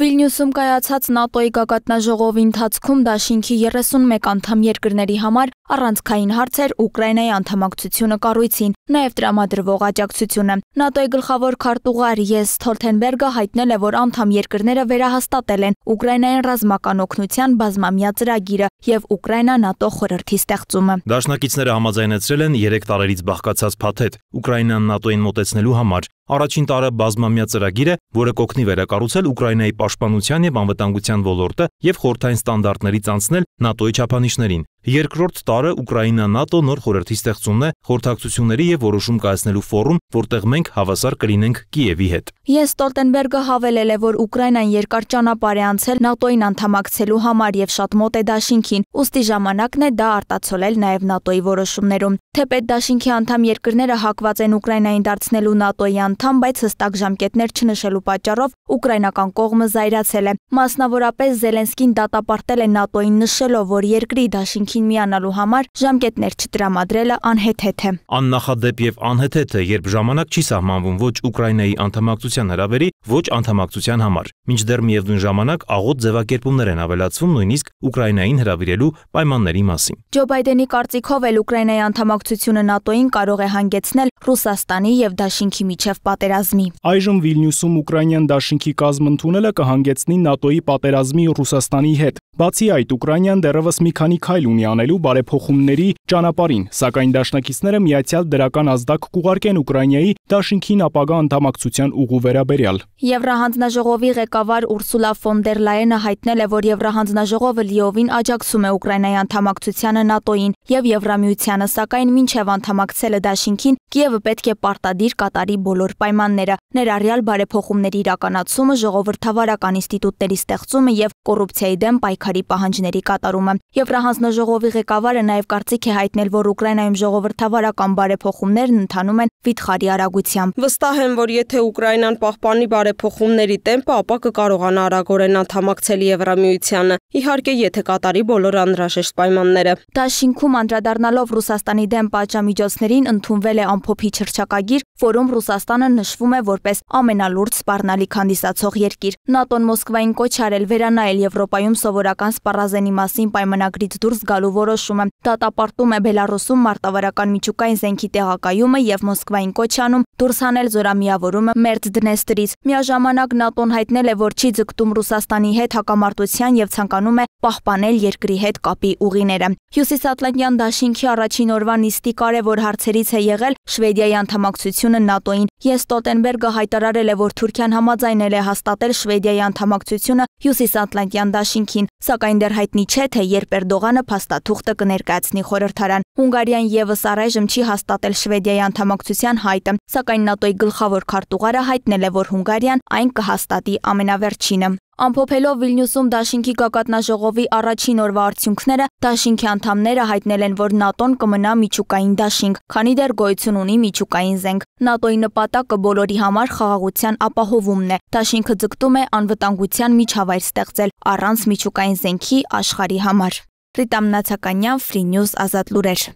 Վիլնյուսում կայացած ՆԱՏՕ-ի գագաթնաժողովի ընթացքում դաշինքի 31 անդամ երկրների համար առանցքային հարցեր Ուկրաինայի անդամակցությունը կառույցին, նաև տրամադրվող աջակցությունը։ ՆԱՏՕ-ի գլխավոր քարտուղար Ես Ստոլթենբերգը հայտնել է, որ անդամ երկրները վերահաստատել են Ուկրաինային ռազմական օգնության բազմամյա ծրագիրը եւ Ուկրաինա-ՆԱՏՕ խորհրդի ստեղծումը։ Դաշնակիցները համաձայնեցրել են 3 տարերից բաղկացած փաթեթ Ուկրաինան ՆԱՏՕ-ին մոտեցնելու համար։ Առաջին տարը բազմամյա ծրագիր է, որը կօգնի վերակառուցել Ուկրաինայի պաշտպանության եւ անվտանգության ոլորտը եւ խորթային ստանդարտներից անցնել ՆԱՏՕ-ի չափանիշներին։ Երկրորդ տարը Ուկրաինա-ՆԱՏՕ նոր խորհրդի ստեղծումն է, խորհրդակցությունների եւ որոշում կայացնելու ֆորում, որտեղ մենք հավասար կլինենք Կիևի հետ։ Յենս Ստոլտենբերգը հավելել է, որ Ուկրաինան երկար ճանապարհ է անցել ՆԱՏՕ-ին անդամակցելու համար եւ շատ մոտ է դաշինքին, ուստի ժամանակն է դա արտացոլել նաեւ ՆԱՏՕ-ի որոշումներում։ Թեպետ դաշինքի անդամ երկրները հակված են Ուկրաինային դարձնելու ՆԱՏՕ-ի անդամ, բայց հստակ ժամկետներ չնշելու պատճառով ուկրաինական կողմը զայրացել է։ Մասնավորապես Զելենսկին դատապարտել է ՆԱՏՕ-ին նշել նշելով, որ երկրի դաշինքին միանալու համար ժամկետներ չտրամադրելը անհեթեթ է։ Աննախադեպ եւ անհեթեթ է, երբ ժամանակ չի սահմանվում ոչ Ուկրաինայի անդամակցության հրավերի, ոչ անդամակցության համար։ Մինչդեռ միևնույն ժամանակ աղոտ ձևակերպումներ են ավելացվում նույնիսկ Ուկրաինային հրավիրելու պայմանների մասին։ Ջո Բայդենի կարծիքով էլ Ուկրաինայի անդամակցությունը ՆԱՏՕ-ին կարող է հանգեցնել Ռուսաստանի եւ Դաշինքի միջև պատերազմի։ Այժմ Վիլնյուսում Ուկրաինյան Դաշինքի կազմ ընդունելը կհանգեցնի ՆԱՏՕ-ի պատերազմի Ռուսաստանի հետ։ Բացի այդ, Ուկրաինան դեռևս մի քանի քայլ ունի անելու բարեփոխումների ճանապարհին, սակայն դաշնակիցները միացյալ դրական ազդակ կուղարկեն Ուկրաինայի դաշինքին ապագա անդամակցության ուղու վերաբերյալ։ Եվրահանձնաժողովի ղեկավար Ուրսուլա ֆոն դեր Լայենը հայտնել է, որ Եվրահանձնաժողովը լիովին աջակցում է Ուկրաինայի անդամակցությանը ՆԱՏՕ-ին եւ Եվրամիությանը, սակայն մինչեւ անդամակցելը դաշինքին Կիևը պետք է պարտադիր կատարի բոլոր պայմանները, ներառյալ բարեփոխումների իրականացումը, ժողովրդավարական ինստիտուտների ստեղծումը եւ կոռուպցիայի դեմ պայքարի պահանջների կատարումը։ Եվրահանձնաժողովի ղեկավարը նաեւ կարծիք է հայտնել, որ Ուկրաինայում ժողովրդավարական բարեփոխումներն ընթանում են վիթխարի արագ նշանակությամբ։ Վստահ եմ, որ եթե Ուկրաինան պահպանի բարեփոխումների տեմպը, ապա կկարողանա արագորեն անդամակցել Եվրամիությանը։ Իհարկե, եթե կատարի բոլոր անհրաժեշտ պայմանները։ Դաշինքում անդրադառնալով Ռուսաստանի դեմ պատժամիջոցներին ընդունվել է ամփոփի չրչակագիր, որում Ռուսաստանը նշվում է որպես ամենալուրջ սպառնալիք հանդիսացող երկիր։ ՆԱՏՕ-ն Մոսկվային կոչ արել վերանայել Եվրոպայում սովորական սպառազենի մասին պայմանագրից դուրս գալու որոշումը։ Դատապարտում է Բելարուսում մարտավարական միջուկային զենքի տեղակայումը եւ Մոսկվային կոչանում դուրս հանել զորամիավորումը Մերձ Դնեստրից։ Միաժամանակ ՆԱՏՕ-ն հայտնել է, որ չի ձգտում Ռուսաստանի հետ հակամարտության եւ ցանկանում է պահպանել երկրի հետ կապի ուղիները։ Հյուսիսատլանտյան դաշինքի առաջին օրվա նիստի կարևոր հարցերից է եղել Շվեդիայի անդամակցությունը ՆԱՏՕ-ին։ Ես Ստոտենբերգը հայտարարել է, որ Թուրքիան համաձայնել է հաստատել Շվեդիայի անդամակցությունը Հյուսիսատլանտյան դաշինքին, սակայն դեռ հայտնի չէ, թե երբ Էրդողանը փաստաթուղթը կներկայացնի խորհրդարան։ Հունգարիան եւս առայժմ չի հաստատել Շվեդիայի անդամակցության հայտը, սակայն ՆԱՏՕ-ի գլխավոր քարտուղարը հայտնել է, որ Հունգարիան այն կհաստատի ամենավերջինը։ Ամփոփելով Վիլնյուսում Դաշինքի գագաթնաժողովի առաջին օրվա արդյունքները, Դաշինքի անդամները հայտնել են, որ ՆԱՏՕ-ն կմնա միջուկային դաշինք, քանի դեռ գոյություն ունի միջուկային զենք։ ՆԱՏՕ-ի նպատակը բոլորի համար խաղաղության ապահովումն է։ Դաշինքը ձգտում է անվտանգության միջավայր ստեղծել առանց միջուկային զենքի աշխարհի համար։ Ռիտամ Նացականյան, Free News, Ազատ լուրեր։